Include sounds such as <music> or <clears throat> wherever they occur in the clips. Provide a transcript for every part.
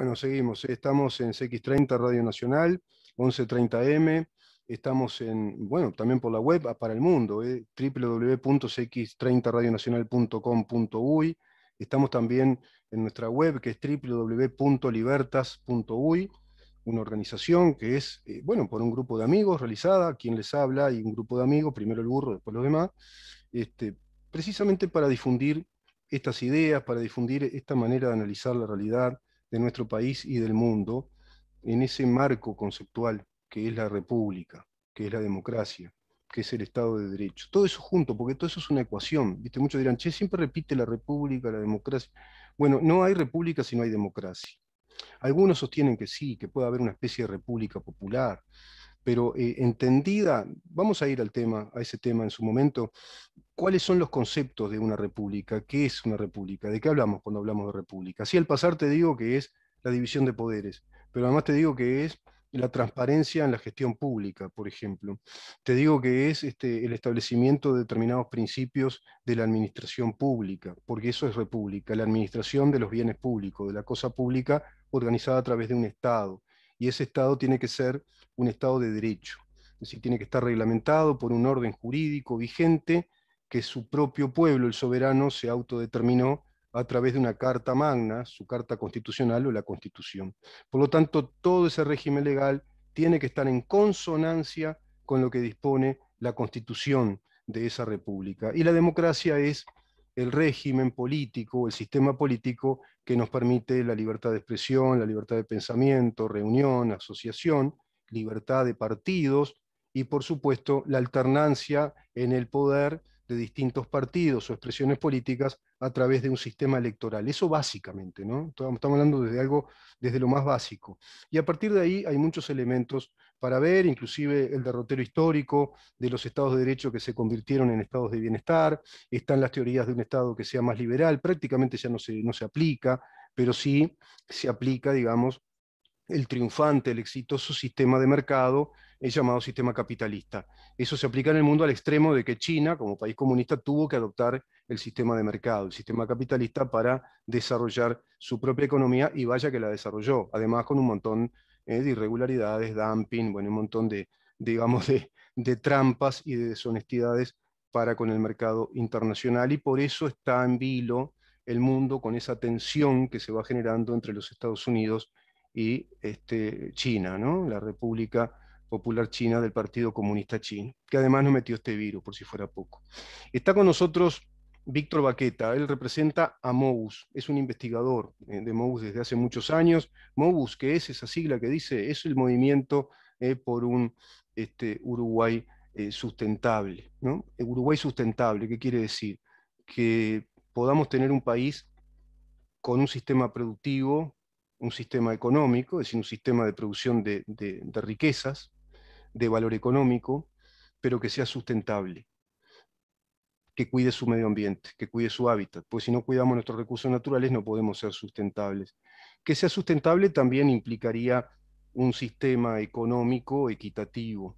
Bueno, seguimos. Estamos en CX30 Radio Nacional, 1130M. Estamos en, bueno, también por la web ah, para el mundo, eh, www.cx30radionacional.com.uy. Estamos también en nuestra web que es www.libertas.uy, una organización que es, eh, bueno, por un grupo de amigos realizada, quien les habla y un grupo de amigos, primero el burro, después los demás, este, precisamente para difundir estas ideas, para difundir esta manera de analizar la realidad, de nuestro país y del mundo en ese marco conceptual que es la república, que es la democracia, que es el Estado de Derecho. Todo eso junto, porque todo eso es una ecuación. ¿viste? Muchos dirán, che, siempre repite la república, la democracia. Bueno, no hay república si no hay democracia. Algunos sostienen que sí, que puede haber una especie de república popular, pero eh, entendida, vamos a ir al tema, a ese tema en su momento, ¿cuáles son los conceptos de una república? ¿Qué es una república? ¿De qué hablamos cuando hablamos de república? Así al pasar te digo que es la división de poderes, pero además te digo que es la transparencia en la gestión pública, por ejemplo. Te digo que es este, el establecimiento de determinados principios de la administración pública, porque eso es república, la administración de los bienes públicos, de la cosa pública organizada a través de un Estado y ese Estado tiene que ser un Estado de derecho, es decir, tiene que estar reglamentado por un orden jurídico vigente que su propio pueblo, el soberano, se autodeterminó a través de una carta magna, su carta constitucional o la constitución. Por lo tanto, todo ese régimen legal tiene que estar en consonancia con lo que dispone la constitución de esa república. Y la democracia es el régimen político, el sistema político que nos permite la libertad de expresión, la libertad de pensamiento, reunión, asociación, libertad de partidos y por supuesto la alternancia en el poder de distintos partidos o expresiones políticas a través de un sistema electoral. Eso básicamente, ¿no? Estamos hablando desde algo, desde lo más básico. Y a partir de ahí hay muchos elementos para ver, inclusive el derrotero histórico de los estados de derecho que se convirtieron en estados de bienestar, están las teorías de un estado que sea más liberal, prácticamente ya no se, no se aplica, pero sí se aplica, digamos, el triunfante, el exitoso sistema de mercado, es llamado sistema capitalista. Eso se aplica en el mundo al extremo de que China, como país comunista, tuvo que adoptar el sistema de mercado, el sistema capitalista, para desarrollar su propia economía y vaya que la desarrolló, además con un montón eh, de irregularidades, dumping, bueno, un montón de, digamos, de, de trampas y de deshonestidades para con el mercado internacional y por eso está en vilo el mundo con esa tensión que se va generando entre los Estados Unidos y este, China, la República Popular China del Partido Comunista Chino, que además nos metió este virus, por si fuera poco. Está con nosotros Víctor Baqueta, él representa a MOBUS, es un investigador eh, de MOBUS desde hace muchos años. MOBUS, que es esa sigla que dice, es el movimiento eh, por un este, Uruguay eh, sustentable. Uruguay sustentable, ¿qué quiere decir? Que podamos tener un país con un sistema productivo un sistema económico, es decir, un sistema de producción de, riquezas, de valor económico, pero que sea sustentable, que cuide su medio ambiente, que cuide su hábitat, pues si no cuidamos nuestros recursos naturales no podemos ser sustentables. Que sea sustentable también implicaría un sistema económico equitativo,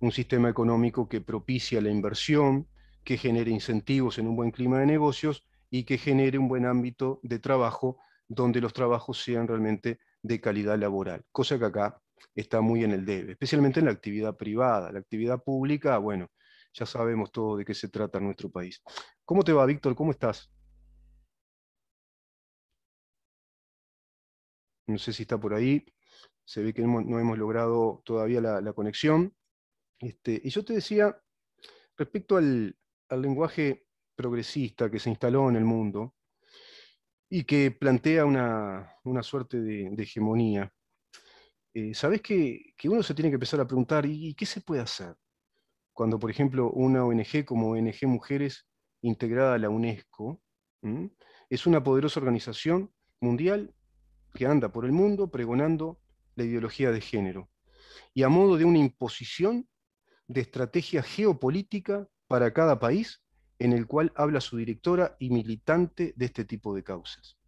un sistema económico que propicia la inversión, que genere incentivos en un buen clima de negocios y que genere un buen ámbito de trabajo donde los trabajos sean realmente de calidad laboral, cosa que acá está muy en el debe, especialmente en la actividad privada. La actividad pública, bueno, ya sabemos todo de qué se trata en nuestro país. ¿Cómo te va, Víctor? ¿Cómo estás? No sé si está por ahí. Se ve que no hemos logrado todavía la, conexión. Este, y yo te decía, respecto al lenguaje progresista que se instaló en el mundo, y que plantea una, suerte de, hegemonía. Eh, Sabes que, uno se tiene que empezar a preguntar, ¿y, qué se puede hacer? Cuando, por ejemplo, una ONG como ONG Mujeres, integrada a la UNESCO, es una poderosa organización mundial que anda por el mundo pregonando la ideología de género, y a modo de una imposición de estrategia geopolítica para cada país, en el cual habla su directora y militante de este tipo de causas.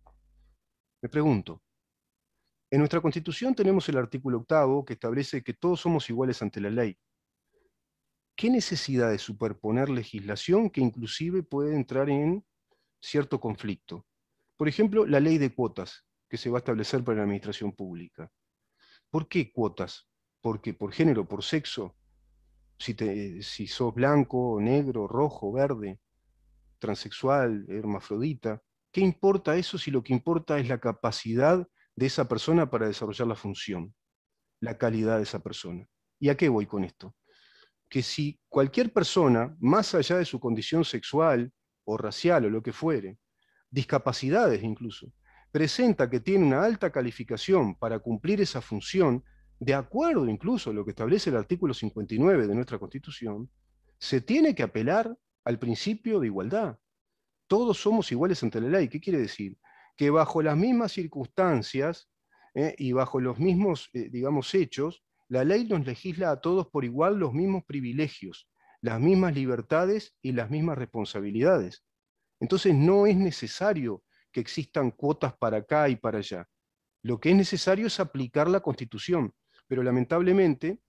Me pregunto, en nuestra Constitución tenemos el artículo octavo que establece que todos somos iguales ante la ley. ¿Qué necesidad de superponer legislación que inclusive puede entrar en cierto conflicto? Por ejemplo, la ley de cuotas que se va a establecer para la administración pública. ¿Por qué cuotas? Porque por género, por sexo, si, si sos blanco, negro, rojo, verde transexual, hermafrodita. ¿Qué importa eso si lo que importa es la capacidad de esa persona para desarrollar la función, la calidad de esa persona? ¿Y a qué voy con esto? Que si cualquier persona, más allá de su condición sexual o racial o lo que fuere, discapacidades incluso, presenta que tiene una alta calificación para cumplir esa función, de acuerdo incluso a lo que establece el artículo 59 de nuestra Constitución, se tiene que apelar al principio de igualdad. Todos somos iguales ante la ley. ¿Qué quiere decir? Que bajo las mismas circunstancias eh, y bajo los mismos, eh, digamos, hechos, la ley nos legisla a todos por igual los mismos privilegios, las mismas libertades y las mismas responsabilidades. Entonces no es necesario que existan cuotas para acá y para allá. Lo que es necesario es aplicar la Constitución, pero lamentablemente,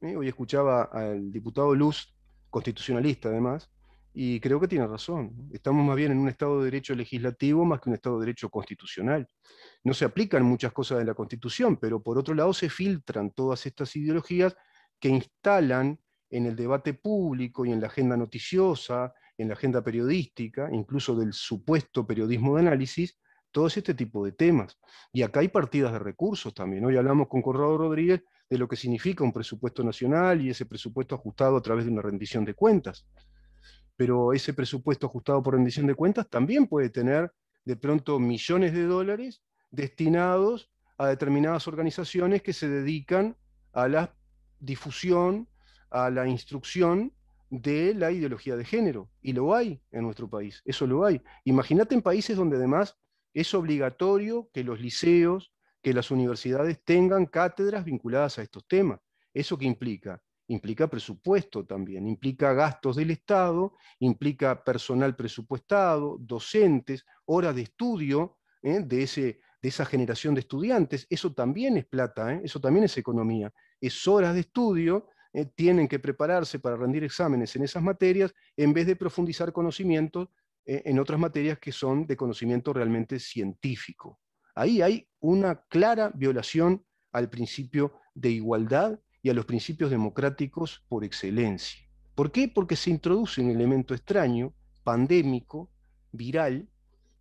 eh, hoy escuchaba al diputado Luz, constitucionalista además, y creo que tiene razón. Estamos más bien en un Estado de Derecho legislativo más que un Estado de Derecho constitucional. No se aplican muchas cosas de la Constitución, pero por otro lado se filtran todas estas ideologías que instalan en el debate público y en la agenda noticiosa, en la agenda periodística, incluso del supuesto periodismo de análisis, todo este tipo de temas. Y acá hay partidas de recursos también. Hoy hablamos con Corrado Rodríguez de lo que significa un presupuesto nacional y ese presupuesto ajustado a través de una rendición de cuentas pero ese presupuesto ajustado por rendición de cuentas también puede tener de pronto millones de dólares destinados a determinadas organizaciones que se dedican a la difusión, a la instrucción de la ideología de género. Y lo hay en nuestro país, eso lo hay. Imagínate en países donde además es obligatorio que los liceos, que las universidades tengan cátedras vinculadas a estos temas. ¿Eso qué implica? implica presupuesto también, implica gastos del Estado, implica personal presupuestado, docentes, horas de estudio ¿eh? de, ese, de esa generación de estudiantes. Eso también es plata, ¿eh? eso también es economía. Es horas de estudio, ¿eh? tienen que prepararse para rendir exámenes en esas materias en vez de profundizar conocimientos en otras materias que son de conocimiento realmente científico. Ahí hay una clara violación al principio de igualdad y a los principios democráticos por excelencia. ¿Por qué? Porque se introduce un elemento extraño, pandémico, viral,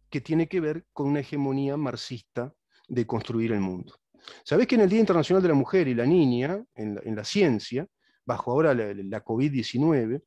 que tiene que ver con una hegemonía marxista de construir el mundo. Sabés que en el Día Internacional de la Mujer y la Niña, en la, ciencia, bajo ahora la, COVID-19,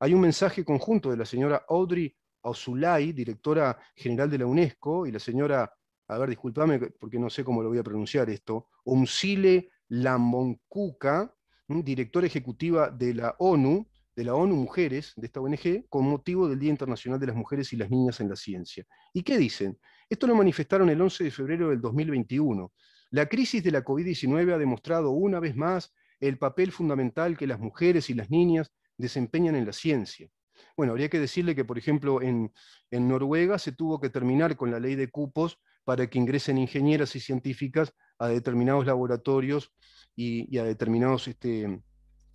hay un mensaje conjunto de la señora Audrey Ausulay, directora general de la UNESCO, y la señora, a ver, discúlpame porque no sé cómo lo voy a pronunciar esto, Umsile la moncuca directora ejecutiva de la ONU, de la ONU Mujeres, de esta ONG, con motivo del Día Internacional de las Mujeres y las Niñas en la Ciencia. ¿Y qué dicen? Esto lo manifestaron el 11 de febrero del 2021. La crisis de la COVID-19 ha demostrado una vez más el papel fundamental que las mujeres y las niñas desempeñan en la ciencia. Bueno, habría que decirle que, por ejemplo, en Noruega se tuvo que terminar con la ley de cupos para que ingresen ingenieras y científicas a determinados laboratorios y, a determinados este,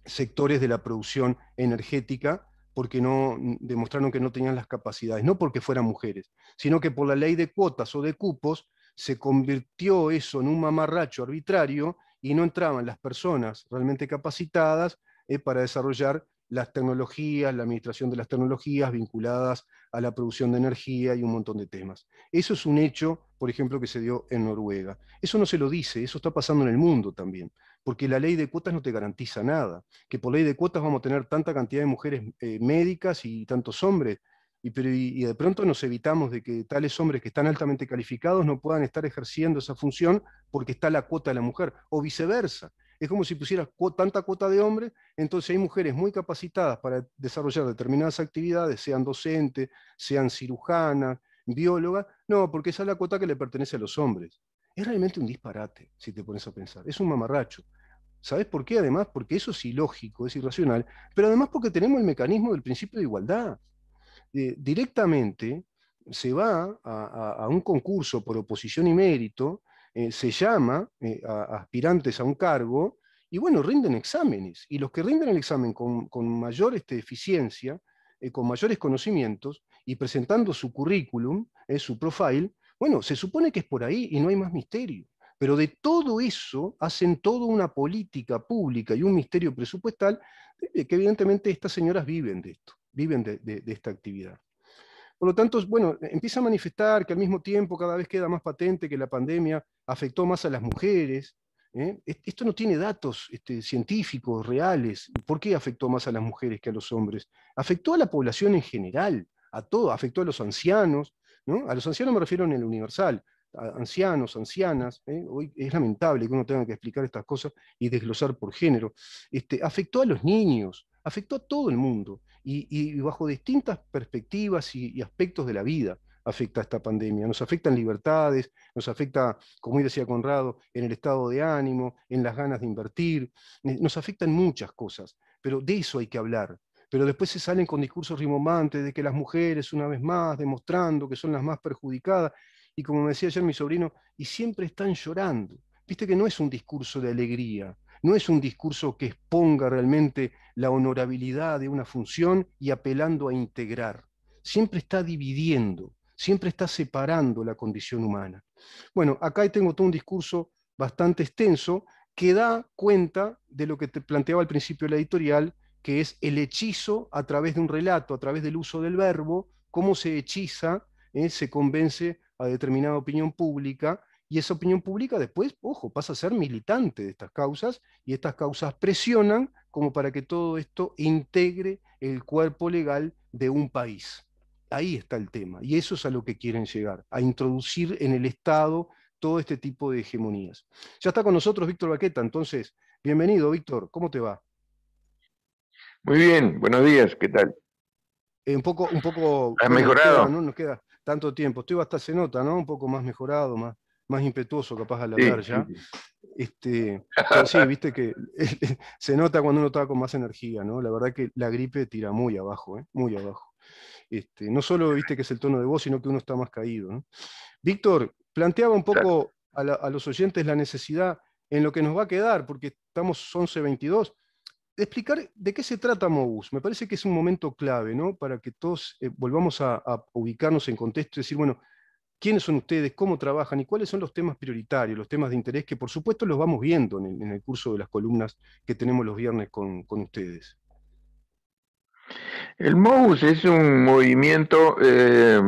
sectores de la producción energética porque no demostraron que no tenían las capacidades, no porque fueran mujeres, sino que por la ley de cuotas o de cupos se convirtió eso en un mamarracho arbitrario y no entraban las personas realmente capacitadas eh, para desarrollar las tecnologías, la administración de las tecnologías vinculadas a la producción de energía y un montón de temas. Eso es un hecho, por ejemplo, que se dio en Noruega. Eso no se lo dice, eso está pasando en el mundo también, porque la ley de cuotas no te garantiza nada, que por ley de cuotas vamos a tener tanta cantidad de mujeres eh, médicas y tantos hombres, y, y de pronto nos evitamos de que tales hombres que están altamente calificados no puedan estar ejerciendo esa función porque está la cuota de la mujer, o viceversa es como si pusieras tanta cuota de hombres, entonces hay mujeres muy capacitadas para desarrollar determinadas actividades, sean docentes, sean cirujanas, biólogas, no, porque esa es la cuota que le pertenece a los hombres. Es realmente un disparate, si te pones a pensar, es un mamarracho. ¿Sabes por qué? Además, porque eso es ilógico, es irracional, pero además porque tenemos el mecanismo del principio de igualdad. Eh, directamente se va a un concurso por oposición y mérito, eh, se llama eh, a aspirantes a un cargo y bueno, rinden exámenes. Y los que rinden el examen con, mayor este, eficiencia, eh, con mayores conocimientos y presentando su currículum, su profile, bueno, se supone que es por ahí y no hay más misterio. Pero de todo eso hacen toda una política pública y un misterio presupuestal que evidentemente estas señoras viven de esto, viven de esta actividad. Por lo tanto, bueno, empieza a manifestar que al mismo tiempo cada vez queda más patente que la pandemia afectó más a las mujeres. ¿eh? Esto no tiene datos este, científicos reales. ¿Por qué afectó más a las mujeres que a los hombres? Afectó a la población en general, a todo, afectó a los ancianos. ¿no? A los ancianos me refiero en el universal, ancianos, ancianas, ¿eh? hoy es lamentable que uno tenga que explicar estas cosas y desglosar por género, este, afectó a los niños, afectó a todo el mundo y, bajo distintas perspectivas y, aspectos de la vida afecta esta pandemia. Nos afectan libertades, nos afecta, como decía Conrado, en el estado de ánimo, en las ganas de invertir, eh, nos afectan muchas cosas, pero de eso hay que hablar. Pero después se salen con discursos rimomantes de que las mujeres, una vez más, demostrando que son las más perjudicadas. Y como me decía ayer mi sobrino, y siempre están llorando. Viste que no es un discurso de alegría, no es un discurso que exponga realmente la honorabilidad de una función y apelando a integrar. Siempre está dividiendo, siempre está separando la condición humana. Bueno, acá tengo todo un discurso bastante extenso que da cuenta de lo que te planteaba al principio de la editorial, que es el hechizo a través de un relato, a través del uso del verbo, cómo se hechiza, eh, se convence a determinada opinión pública y esa opinión pública después, ojo, pasa a ser militante de estas causas y estas causas presionan como para que todo esto integre el cuerpo legal de un país. Ahí está el tema y eso es a lo que quieren llegar, a introducir en el Estado todo este tipo de hegemonías. Ya está con nosotros Víctor Baqueta, entonces, bienvenido Víctor, ¿cómo te va? Muy bien, buenos días, ¿qué tal? Eh, un poco, un poco. mejorado? no nos queda tanto tiempo. Estoy hasta se nota, ¿no? Un poco más mejorado, más, más impetuoso capaz de hablar ya. Sí, Este, <laughs> viste que <laughs> se nota cuando uno está con más energía, ¿no? La verdad que la gripe tira muy abajo, ¿eh? muy abajo. Este, no solo viste que es el tono de voz, sino que uno está más caído. Víctor, planteaba un poco a, los oyentes la necesidad en lo que nos va a quedar, porque estamos 11.22, de explicar de qué se trata Mobus. Me parece que es un momento clave, ¿no? Para que todos eh, volvamos a, a ubicarnos en contexto y decir, bueno, quiénes son ustedes, cómo trabajan y cuáles son los temas prioritarios, los temas de interés que por supuesto los vamos viendo en el, curso de las columnas que tenemos los viernes con, ustedes. El MOUS es un movimiento eh,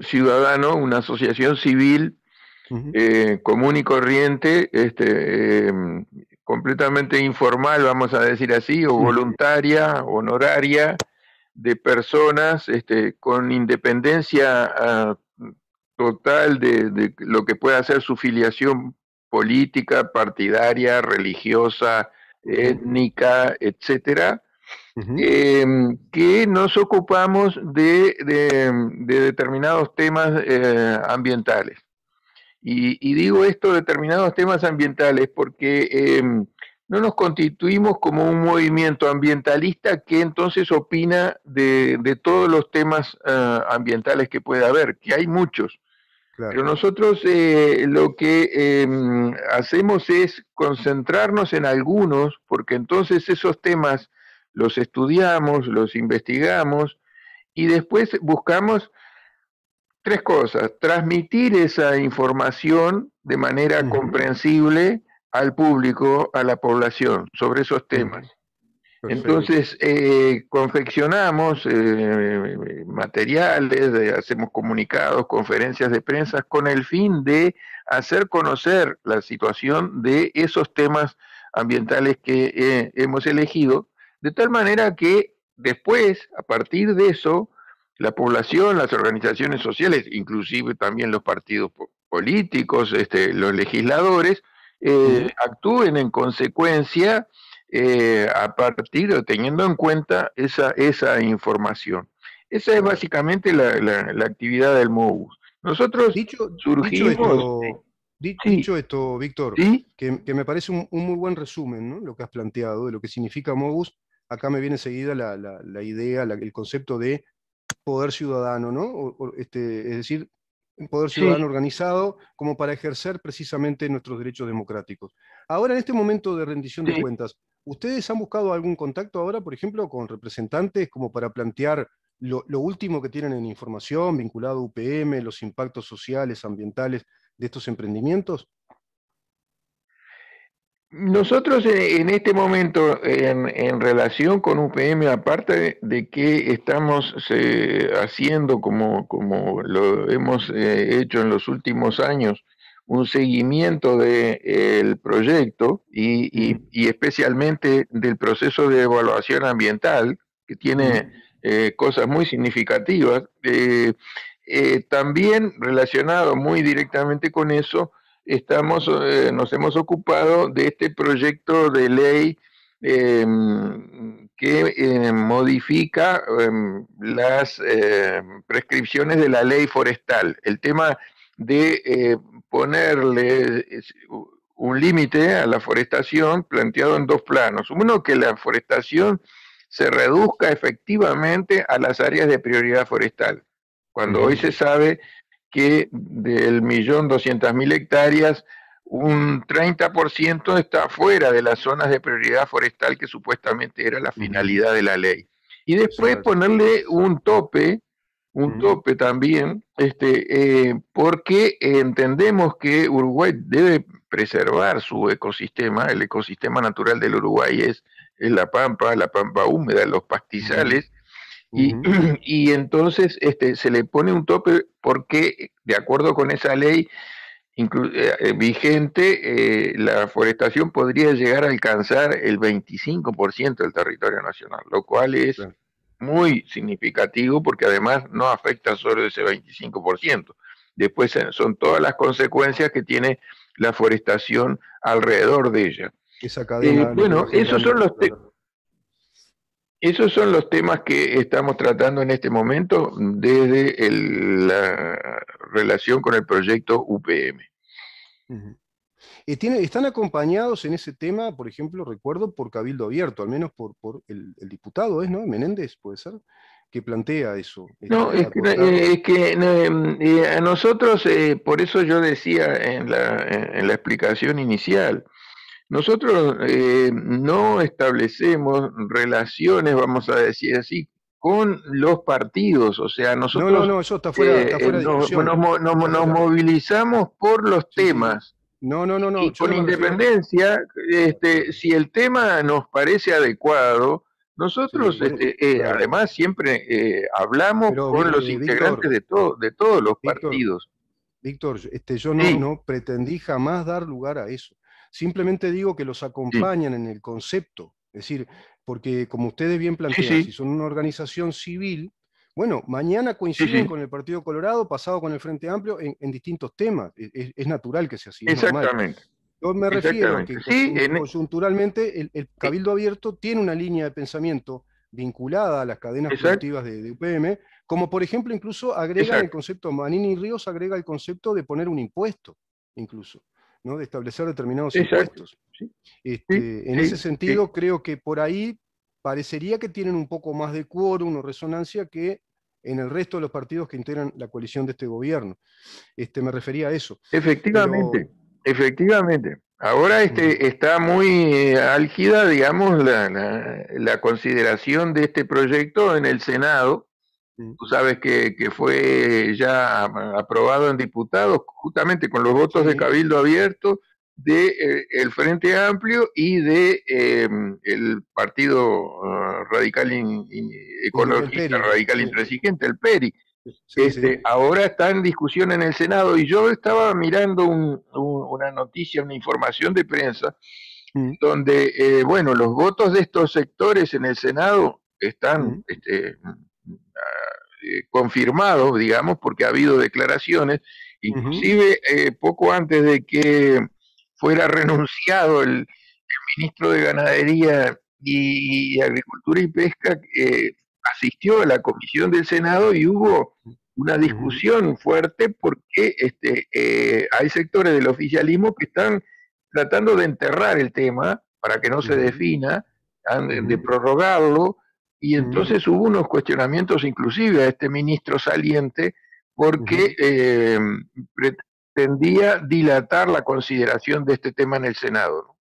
ciudadano, una asociación civil eh, común y corriente, este, eh, completamente informal, vamos a decir así, o voluntaria, honoraria, de personas este, con independencia total de, lo que pueda ser su filiación política, partidaria, religiosa, étnica, etcétera, em, que nos ocupamos de, determinados temas eh, ambientales. Y, digo esto, determinados temas ambientales, porque em, no nos constituimos como un movimiento ambientalista que entonces opina de, de todos los temas eh, ambientales que pueda haber, que hay muchos. Pero nosotros eh, lo que em, hacemos es concentrarnos en algunos, porque entonces esos temas los estudiamos, los investigamos y después buscamos tres cosas. Transmitir esa información de manera comprensible al público, a la población, sobre esos temas. Entonces, eh, confeccionamos eh, materiales, hacemos comunicados, conferencias de prensa con el fin de hacer conocer la situación de esos temas ambientales que eh, hemos elegido, de tal manera que después, a partir de eso, la población, las organizaciones sociales, inclusive también los partidos políticos, este, los legisladores, actúen en consecuencia eh, a partir teniendo en cuenta esa, esa información. Esa es básicamente la, actividad del MOBUS Nosotros dicho, Dicho esto, Víctor, que, me parece un, muy buen resumen ¿no? lo que has planteado de lo que significa MOBUS Acá me viene seguida la, idea, el concepto de poder ciudadano, ¿no? Este, es decir, poder ciudadano organizado como para ejercer precisamente nuestros derechos democráticos. Ahora, en este momento de rendición de cuentas, ¿Ustedes han buscado algún contacto ahora, por ejemplo, con representantes como para plantear lo, último que tienen en información vinculado a UPM, los impactos sociales, ambientales de estos emprendimientos? Nosotros eh, en este momento, en, relación con UPM, aparte de que estamos eh, haciendo como, lo hemos eh, hecho en los últimos años, un seguimiento del de, proyecto y, especialmente del proceso de evaluación ambiental, que tiene eh, cosas muy significativas. Eh, eh, también relacionado muy directamente con eso, estamos, nos hemos ocupado de este proyecto de ley em, que modifica em, las prescripciones de la ley forestal. El tema de eh, ponerle eh, un límite a la forestación planteado en dos planos. Uno, que la forestación se reduzca efectivamente a las áreas de prioridad forestal, cuando hoy se sabe que del millón doscientas mil hectáreas, un 30% está fuera de las zonas de prioridad forestal que supuestamente era la finalidad de la ley. Y después ponerle un tope un tope también, este, eh, porque entendemos que Uruguay debe preservar su ecosistema, el ecosistema natural del Uruguay es, la pampa, la pampa húmeda, los pastizales, y, <clears throat> y, entonces este, se le pone un tope porque, de acuerdo con esa ley eh, eh, vigente, la forestación podría llegar a alcanzar el 25% del territorio nacional, lo cual es muy significativo porque además no afecta solo ese 25%. Después eh, son todas las consecuencias que tiene la forestación alrededor de ella. Esa cadena eh, bueno, esos son los esos son los temas que estamos tratando en este momento desde la relación con el proyecto UPM están acompañados en ese tema, por ejemplo, recuerdo, por Cabildo Abierto, al menos por, el, diputado, ¿es, no? Menéndez, puede ser, que plantea eso. Este, no, es que, eh, eh, mm, a nosotros, eh, por eso yo decía en la, explicación inicial, nosotros no establecemos relaciones, vamos a decir así, con los partidos, o sea, nosotros no, nos, movilizamos por los temas no, no, no, no. con independencia, este, si el tema nos parece adecuado, nosotros, este, eh, además, siempre eh, hablamos con los eh, integrantes de, todo, de todos los partidos. Víctor, este, yo no, pretendí jamás dar lugar a eso. Simplemente digo que los acompañan en el concepto. Es decir, porque como ustedes bien plantean, si son una organización civil, bueno, mañana coinciden con el Partido Colorado, pasado con el Frente Amplio, en, distintos temas. E, e, es, natural que sea así. Exactamente. Yo me refiero a que conjunturalmente, e coyunturalmente el, eh Cabildo Abierto tiene una línea de pensamiento vinculada a las cadenas productivas de, UPM, como por ejemplo incluso agrega el concepto, Manini Ríos agrega el concepto de poner un impuesto, incluso, ¿no? de establecer determinados impuestos. Este, en ese sentido, creo que por ahí parecería que tienen un poco más de quórum o resonancia que en el resto de los partidos que integran la coalición de este gobierno. Este, me refería a eso. Efectivamente, efectivamente. Ahora este, está muy eh, álgida, digamos, la, la, consideración de este proyecto en el Senado. Tú sabes que, que, fue ya aprobado en diputados, justamente con los votos de Cabildo Abierto, del de, eh, el Frente Amplio y de eh, el Partido ah, Radical in, Radical Intransigente, el PERI. que este, Ahora está en discusión en el Senado y yo estaba mirando una noticia, una información de prensa, mm. donde, eh, bueno, los votos de estos sectores en el Senado están mm. este, confirmados, digamos, porque ha habido declaraciones, inclusive poco antes de que fuera renunciado el, ministro de Ganadería y Agricultura y Pesca, asistió a la comisión del Senado y hubo una discusión fuerte porque este, eh, hay sectores del oficialismo que están tratando de enterrar el tema para que no se defina, de prorrogarlo, y entonces hubo unos cuestionamientos inclusive a este ministro saliente porque eh, tendía dilatar la consideración de este tema en el Senado.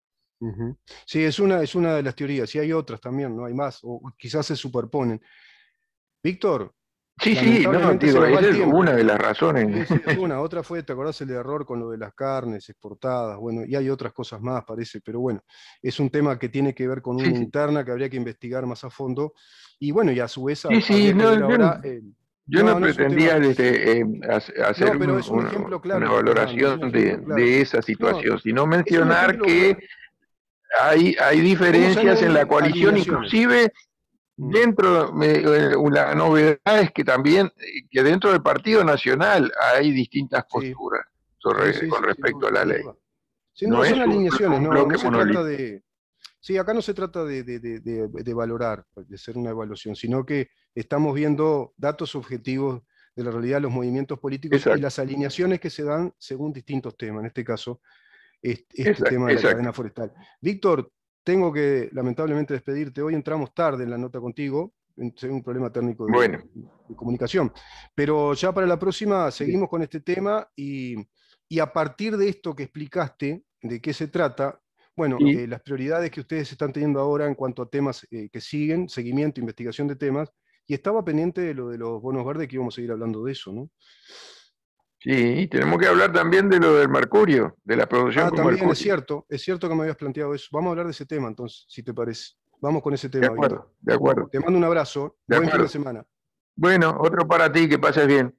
Sí, es una, es una de las teorías, y hay otras también, ¿no? Hay más, o quizás se superponen. Víctor. Sí, sí, no, digo, es una de las razones. una, otra fue, ¿te acordás el error con lo de las carnes exportadas? Bueno, y hay otras cosas más, parece, pero bueno, es un tema que tiene que ver con una interna que habría que investigar más a fondo. Y bueno, y a su vez, sí, sí, no. Yo no, pretendía este, eh, hacer una, valoración de, esa situación, sino mencionar que hay, diferencias en la coalición, inclusive mm. dentro, eh, la novedad es que también, que dentro del Partido Nacional hay distintas posturas con respecto a la ley. no, son alineaciones, no, no de... Sí, acá no se trata de, de, valorar, de hacer una evaluación, sino que estamos viendo datos objetivos de la realidad de los movimientos políticos y las alineaciones que se dan según distintos temas, en este caso, este, tema de la cadena forestal. Víctor, tengo que lamentablemente despedirte. Hoy entramos tarde en la nota contigo, según un problema técnico de, comunicación. Pero ya para la próxima seguimos con este tema y, a partir de esto que explicaste, de qué se trata, bueno, eh, las prioridades que ustedes están teniendo ahora en cuanto a temas eh, que siguen, seguimiento, investigación de temas, y estaba pendiente de lo de los bonos verdes, que íbamos a seguir hablando de eso, ¿no? Sí, tenemos que hablar también de lo del mercurio, de la producción ah, también es cierto, es cierto que me habías planteado eso. Vamos a hablar de ese tema entonces, si te parece. Vamos con ese tema. De acuerdo, de acuerdo. Te mando un abrazo. Buen fin de semana. Bueno, otro para ti, que pases bien.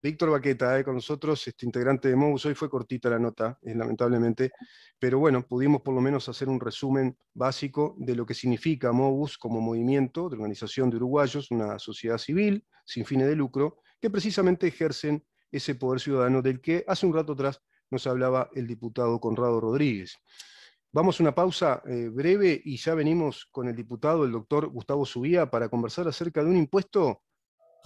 Víctor Baqueta, eh, con nosotros, este integrante de MOBUS. Hoy fue cortita la nota, eh, lamentablemente, pero bueno, pudimos por lo menos hacer un resumen básico de lo que significa MOBUS como movimiento de organización de uruguayos, una sociedad civil sin fines de lucro, que precisamente ejercen ese poder ciudadano del que hace un rato atrás nos hablaba el diputado Conrado Rodríguez. Vamos a una pausa eh, breve y ya venimos con el diputado, el doctor Gustavo Subía, para conversar acerca de un impuesto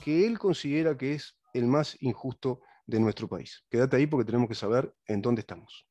que él considera que es el más injusto de nuestro país. Quédate ahí porque tenemos que saber en dónde estamos.